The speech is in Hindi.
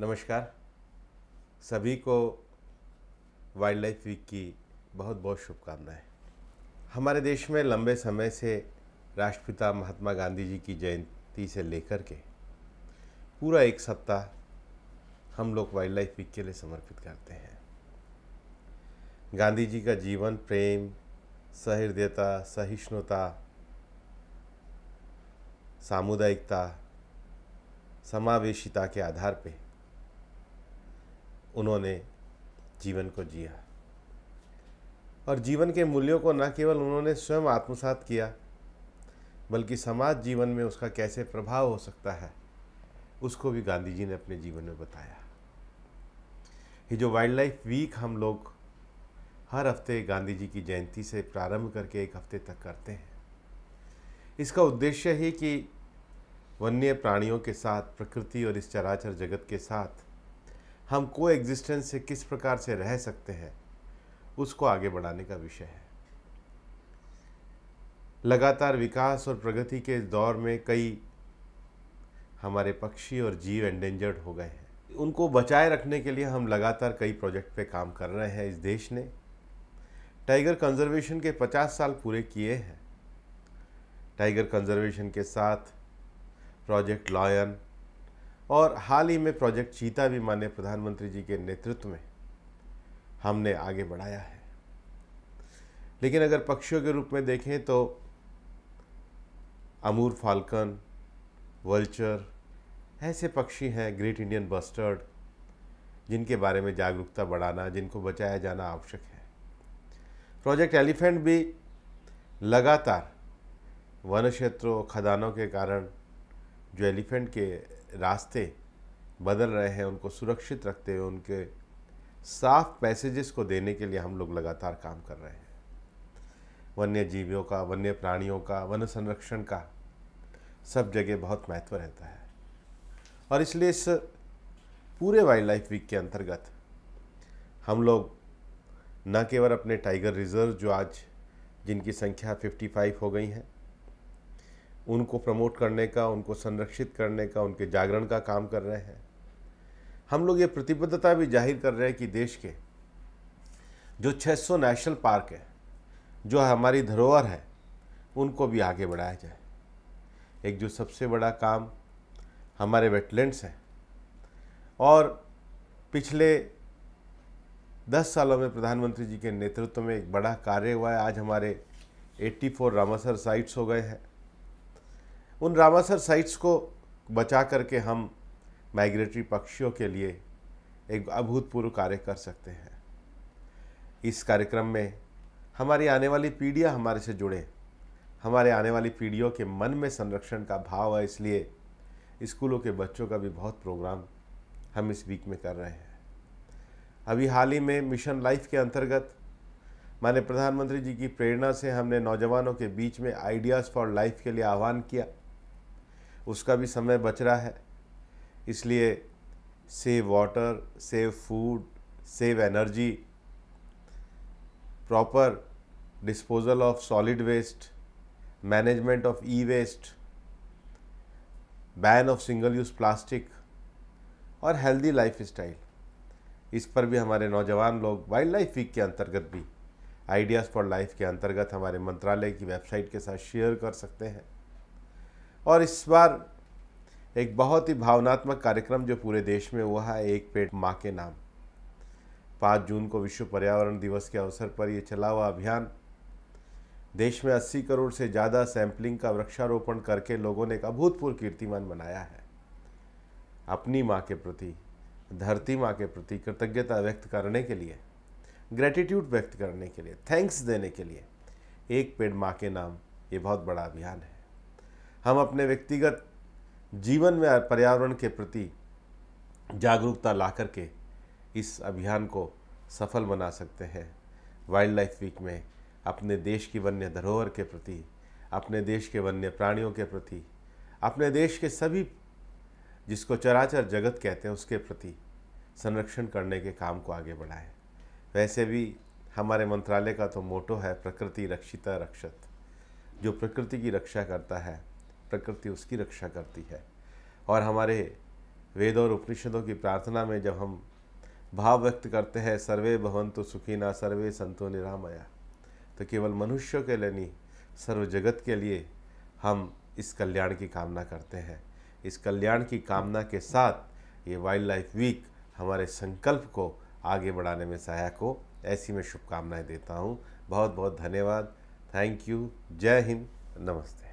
नमस्कार सभी को वाइल्ड लाइफ वीक की बहुत बहुत शुभकामनाएं हमारे देश में लंबे समय से राष्ट्रपिता महात्मा गांधी जी की जयंती से लेकर के पूरा एक सप्ताह हम लोग वाइल्ड लाइफ वीक के लिए समर्पित करते हैं गांधी जी का जीवन प्रेम सहृदयता सहिष्णुता सामुदायिकता समावेशिता के आधार पर उन्होंने जीवन को जिया और जीवन के मूल्यों को न केवल उन्होंने स्वयं आत्मसात किया बल्कि समाज जीवन में उसका कैसे प्रभाव हो सकता है उसको भी गांधी जी ने अपने जीवन में बताया ये जो वाइल्ड लाइफ वीक हम लोग हर हफ्ते गांधी जी की जयंती से प्रारंभ करके एक हफ्ते तक करते हैं इसका उद्देश्य ही कि वन्य प्राणियों के साथ प्रकृति और इस चराचर जगत के साथ हम को एग्जिस्टेंस से किस प्रकार से रह सकते हैं उसको आगे बढ़ाने का विषय है लगातार विकास और प्रगति के दौर में कई हमारे पक्षी और जीव एंडेंजर्ड हो गए हैं उनको बचाए रखने के लिए हम लगातार कई प्रोजेक्ट पे काम कर रहे हैं इस देश ने टाइगर कंजर्वेशन के 50 साल पूरे किए हैं टाइगर कंजर्वेशन के साथ प्रोजेक्ट लॉयन और हाल ही में प्रोजेक्ट चीता भी माननीय प्रधानमंत्री जी के नेतृत्व में हमने आगे बढ़ाया है लेकिन अगर पक्षियों के रूप में देखें तो अमूर फाल्कन वल्चर ऐसे पक्षी हैं ग्रेट इंडियन बस्टर्ड जिनके बारे में जागरूकता बढ़ाना जिनको बचाया जाना आवश्यक है प्रोजेक्ट एलिफेंट भी लगातार वन क्षेत्रों खदानों के कारण जो एलिफेंट के रास्ते बदल रहे हैं उनको सुरक्षित रखते हुए उनके साफ पैसेजेस को देने के लिए हम लोग लगातार काम कर रहे हैं वन्य जीवियों का वन्य प्राणियों का वन संरक्षण का सब जगह बहुत महत्व रहता है और इसलिए इस पूरे वाइल्ड लाइफ वीक के अंतर्गत हम लोग न केवल अपने टाइगर रिजर्व जो आज जिनकी संख्या 55 हो गई हैं उनको प्रमोट करने का उनको संरक्षित करने का उनके जागरण का काम कर रहे हैं हम लोग ये प्रतिबद्धता भी जाहिर कर रहे हैं कि देश के जो 600 नेशनल पार्क है जो हमारी धरोहर है उनको भी आगे बढ़ाया जाए एक जो सबसे बड़ा काम हमारे वेटलैंड्स हैं और पिछले दस सालों में प्रधानमंत्री जी के नेतृत्व में एक बड़ा कार्य हुआ है आज हमारे 84 रामासर साइट्स हो गए हैं उन रामासर साइट्स को बचा करके हम माइग्रेटरी पक्षियों के लिए एक अभूतपूर्व कार्य कर सकते हैं इस कार्यक्रम में हमारी आने वाली पीढ़ियाँ हमारे से जुड़े हमारे आने वाली पीढ़ियों के मन में संरक्षण का भाव है इसलिए स्कूलों के बच्चों का भी बहुत प्रोग्राम हम इस वीक में कर रहे हैं अभी हाल ही में मिशन लाइफ के अंतर्गत माननीय प्रधानमंत्री जी की प्रेरणा से हमने नौजवानों के बीच में आइडियाज़ फॉर लाइफ के लिए आह्वान किया उसका भी समय बच रहा है इसलिए save water save food save energy proper disposal of solid waste management of e waste ban of single use plastic और हेल्दी लाइफ स्टाइल इस पर भी हमारे नौजवान लोग वाइल्ड लाइफ वीक के अंतर्गत भी आइडियाज़ फॉर लाइफ के अंतर्गत हमारे मंत्रालय की वेबसाइट के साथ शेयर कर सकते हैं और इस बार एक बहुत ही भावनात्मक कार्यक्रम जो पूरे देश में हुआ है एक पेट माँ के नाम पाँच जून को विश्व पर्यावरण दिवस के अवसर पर यह चला हुआ अभियान देश में 80 करोड़ से ज़्यादा सैंपलिंग का वृक्षारोपण करके लोगों ने एक अभूतपूर्व कीर्तिमान बनाया है अपनी माँ के प्रति धरती माँ के प्रति कृतज्ञता व्यक्त करने के लिए ग्रेटिट्यूड व्यक्त करने के लिए थैंक्स देने के लिए एक पेड़ माँ के नाम ये बहुत बड़ा अभियान है हम अपने व्यक्तिगत जीवन में पर्यावरण के प्रति जागरूकता ला करके इस अभियान को सफल बना सकते हैं वाइल्ड लाइफ वीक में अपने देश की वन्य धरोहर के प्रति अपने देश के वन्य प्राणियों के प्रति अपने देश के सभी जिसको चराचर जगत कहते हैं उसके प्रति संरक्षण करने के काम को आगे बढ़ाएं वैसे भी हमारे मंत्रालय का तो मोटो है प्रकृति रक्षिता रक्षत जो प्रकृति की रक्षा करता है प्रकृति उसकी रक्षा करती है और हमारे वेद और उपनिषदों की प्रार्थना में जब हम भाव व्यक्त करते हैं सर्वे भवंतु सुखीना सर्वे संतो निरामया तो केवल मनुष्यों के लिए नहीं सर्व जगत के लिए हम इस कल्याण की कामना करते हैं इस कल्याण की कामना के साथ ये वाइल्ड लाइफ वीक हमारे संकल्प को आगे बढ़ाने में सहायक हो ऐसी मैं शुभकामनाएं देता हूँ बहुत बहुत धन्यवाद थैंक यू जय हिंद नमस्ते